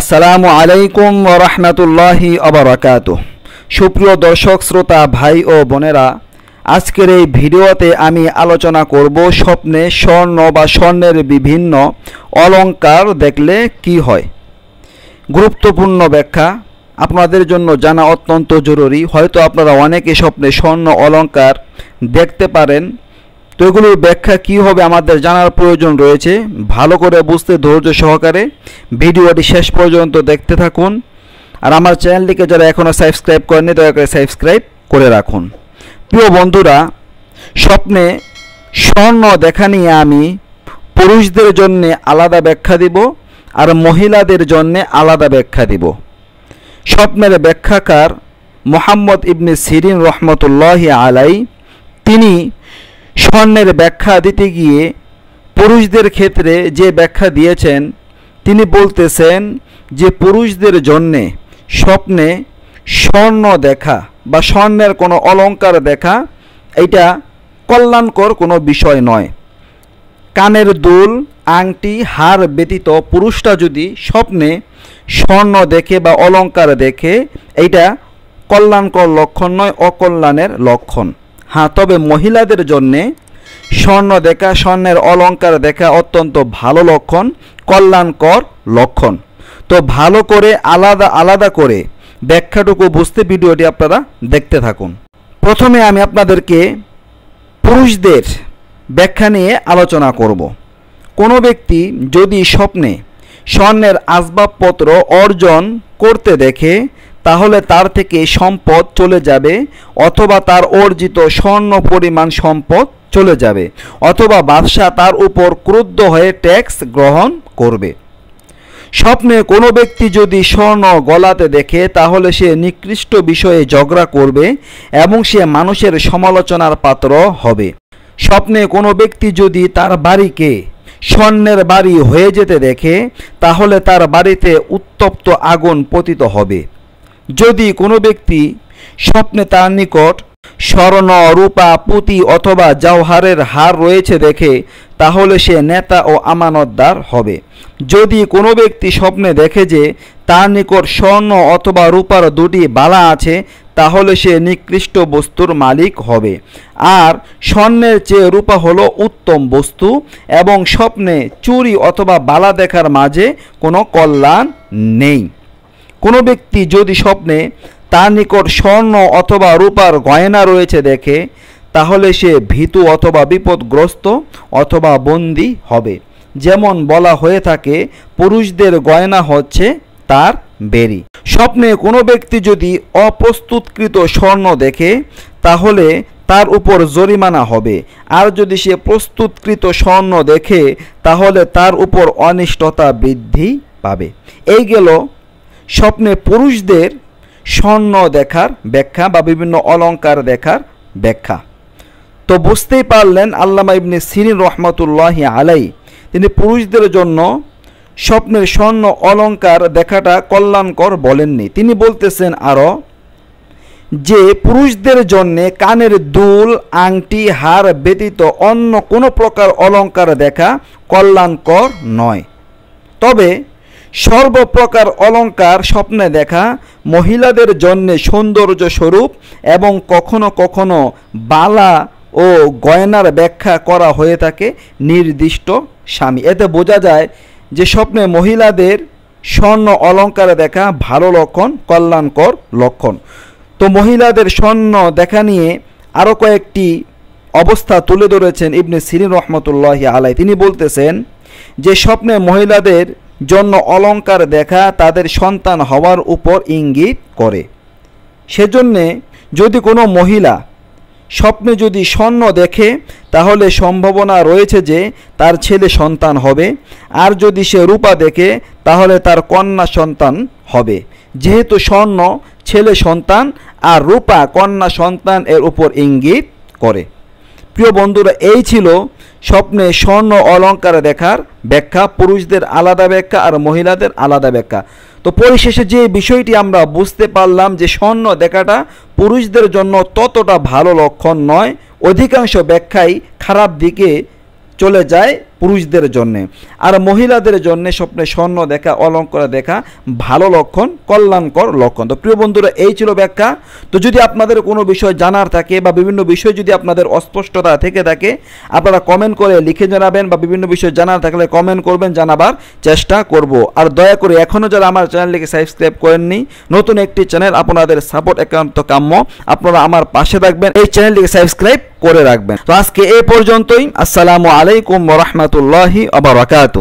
আসসালামু আলাইকুম রহমতুল্লাহি অবরাকাত সুপ্রিয় দর্শক শ্রোতা ভাই ও বোনেরা আজকের এই ভিডিওতে আমি আলোচনা করব স্বপ্নে স্বর্ণ বা স্বর্ণের বিভিন্ন অলঙ্কার দেখলে কি হয় গুরুত্বপূর্ণ ব্যাখ্যা আপনাদের জন্য জানা অত্যন্ত জরুরি হয়তো আপনারা অনেকে স্বপ্নে স্বর্ণ অলঙ্কার দেখতে পারেন তো এগুলোর ব্যাখ্যা কী হবে আমাদের জানার প্রয়োজন রয়েছে ভালো করে বুঝতে ধৈর্য সহকারে ভিডিওটি শেষ পর্যন্ত দেখতে থাকুন আর আমার চ্যানেলটিকে যারা এখনও সাবস্ক্রাইব করেনি দয়া করে সাবস্ক্রাইব করে রাখুন প্রিয় বন্ধুরা স্বপ্নে স্বর্ণ দেখা নিয়ে আমি পুরুষদের জন্যে আলাদা ব্যাখ্যা দিব আর মহিলাদের জন্য আলাদা ব্যাখ্যা দিব স্বপ্নের ব্যাখ্যাকার মোহাম্মদ ইবনে সিরিন রহমতুল্লাহ আলাই তিনি স্বর্ণের ব্যাখ্যা দিতে গিয়ে পুরুষদের ক্ষেত্রে যে ব্যাখ্যা দিয়েছেন তিনি বলতেছেন যে পুরুষদের জন্যে স্বপ্নে স্বর্ণ দেখা বা স্বর্ণের কোনো অলঙ্কার দেখা এটা কল্যাণকর কোনো বিষয় নয় কানের দুল আংটি হার ব্যতীত পুরুষটা যদি স্বপ্নে স্বর্ণ দেখে বা অলঙ্কার দেখে এইটা কল্যাণকর লক্ষণ নয় অকল্যাণের লক্ষণ হ্যাঁ তবে মহিলাদের জন্যে স্বর্ণ দেখা স্বর্ণের অলঙ্কার দেখা অত্যন্ত ভালো লক্ষণ কল্যাণকর লক্ষণ তো ভালো করে আলাদা আলাদা করে ব্যাখ্যাটুকু বুঝতে ভিডিওটি আপনারা দেখতে থাকুন প্রথমে আমি আপনাদেরকে পুরুষদের ব্যাখ্যা নিয়ে আলোচনা করব কোনো ব্যক্তি যদি স্বপ্নে স্বর্ণের আসবাবপত্র অর্জন করতে দেখে তাহলে তার থেকে সম্পদ চলে যাবে অথবা তার অর্জিত স্বর্ণ পরিমাণ সম্পদ চলে যাবে অথবা বাদশাহ তার উপর ক্রুদ্ধ হয়ে ট্যাক্স গ্রহণ করবে স্বপ্নে কোনো ব্যক্তি যদি স্বর্ণ গলাতে দেখে তাহলে সে নিকৃষ্ট বিষয়ে ঝগড়া করবে এবং সে মানুষের সমালোচনার পাত্র হবে স্বপ্নে কোনো ব্যক্তি যদি তার বাড়িকে স্বর্ণের বাড়ি হয়ে যেতে দেখে তাহলে তার বাড়িতে উত্তপ্ত আগুন পতিত হবে যদি কোনো ব্যক্তি স্বপ্নে তার নিকট স্বর্ণ রূপা পুঁতি অথবা জওহারের হার রয়েছে দেখে তাহলে সে নেতা ও আমানতদার হবে যদি কোনো ব্যক্তি স্বপ্নে দেখে যে তার নিকট স্বর্ণ অথবা রূপার দুটি বালা আছে তাহলে সে নিকৃষ্ট বস্তুর মালিক হবে আর স্বর্ণের চেয়ে রূপা হলো উত্তম বস্তু এবং স্বপ্নে চুরি অথবা বালা দেখার মাঝে কোনো কল্যাণ নেই কোনো ব্যক্তি যদি স্বপ্নে তার নিকট স্বর্ণ অথবা রূপার গয়না রয়েছে দেখে তাহলে সে ভীতু অথবা বিপদগ্রস্ত অথবা বন্দী হবে যেমন বলা হয়ে থাকে পুরুষদের গয়না হচ্ছে তার বেরি স্বপ্নে কোনো ব্যক্তি যদি অপ্রস্তুতকৃত স্বর্ণ দেখে তাহলে তার উপর জরিমানা হবে আর যদি সে প্রস্তুতকৃত স্বর্ণ দেখে তাহলে তার উপর অনিষ্টতা বৃদ্ধি পাবে এই গেল স্বপ্নে পুরুষদের স্বর্ণ দেখার ব্যাখ্যা বা বিভিন্ন অলঙ্কার দেখার ব্যাখ্যা তো বুঝতেই পারলেন আল্লামা ইবনে সিরিন রহমতুল্লাহ আলাই তিনি পুরুষদের জন্য স্বপ্নের স্বর্ণ অলঙ্কার দেখাটা কল্যাণকর বলেননি তিনি বলতেছেন আরও যে পুরুষদের জন্যে কানের দুল আংটি হার ব্যতীত অন্য কোনো প্রকার অলঙ্কার দেখা কল্যাণকর নয় তবে সর্বপ্রকার অলঙ্কার স্বপ্নে দেখা মহিলাদের জন্যে সৌন্দর্য স্বরূপ এবং কখনো কখনো বালা ও গয়নার ব্যাখ্যা করা হয়ে থাকে নির্দিষ্ট স্বামী এতে বোঝা যায় যে স্বপ্নে মহিলাদের স্বর্ণ অলঙ্কারে দেখা ভালো লক্ষণ কল্যাণকর লক্ষণ তো মহিলাদের স্বর্ণ দেখা নিয়ে আরও কয়েকটি অবস্থা তুলে ধরেছেন ইবনে সিরিন রহমতুল্লাহ আলাই তিনি বলতেছেন যে স্বপ্নে মহিলাদের জন্য অলঙ্কার দেখা তাদের সন্তান হওয়ার উপর ইঙ্গিত করে সেজন্যে যদি কোনো মহিলা স্বপ্নে যদি স্বর্ণ দেখে তাহলে সম্ভাবনা রয়েছে যে তার ছেলে সন্তান হবে আর যদি সে রূপা দেখে তাহলে তার কন্যা সন্তান হবে যেহেতু স্বর্ণ ছেলে সন্তান আর রূপা কন্যা সন্তান এর উপর ইঙ্গিত করে প্রিয় বন্ধুরা এই ছিল স্বপ্নে স্বর্ণ অলঙ্কারে দেখার ব্যাখ্যা পুরুষদের আলাদা ব্যাখ্যা আর মহিলাদের আলাদা ব্যাখ্যা তো পরিশেষে যে বিষয়টি আমরা বুঝতে পারলাম যে স্বর্ণ দেখাটা পুরুষদের জন্য ততটা ভালো লক্ষণ নয় অধিকাংশ ব্যাখ্যাই খারাপ দিকে চলে যায় পুরুষদের জন্য আর মহিলাদের জন্য স্বপ্নে স্বর্ণ দেখা অলঙ্কার দেখা ভালো লক্ষণ কল্যাণকর লক্ষণ তো প্রিয় বন্ধুরা এই ছিল ব্যাখ্যা তো যদি আপনাদের কোনো বিষয় জানার থাকে বা বিভিন্ন বিষয় যদি আপনাদের অস্পষ্টতা থেকে থাকে আপনারা কমেন্ট করে লিখে জানাবেন বা বিভিন্ন বিষয় জানার থাকলে কমেন্ট করবেন জানাবার চেষ্টা করব আর দয়া করে এখনও যারা আমার চ্যানেলটিকে সাবস্ক্রাইব করেননি নতুন একটি চ্যানেল আপনাদের সাপোর্ট একান্ত কাম্য আপনারা আমার পাশে থাকবেন এই চ্যানেলটিকে সাবস্ক্রাইব করে রাখবেন তো আজকে এ পর্যন্তই আসসালামু আলাইকুম রহমত রহমতুল্লাহি আবরাকাতু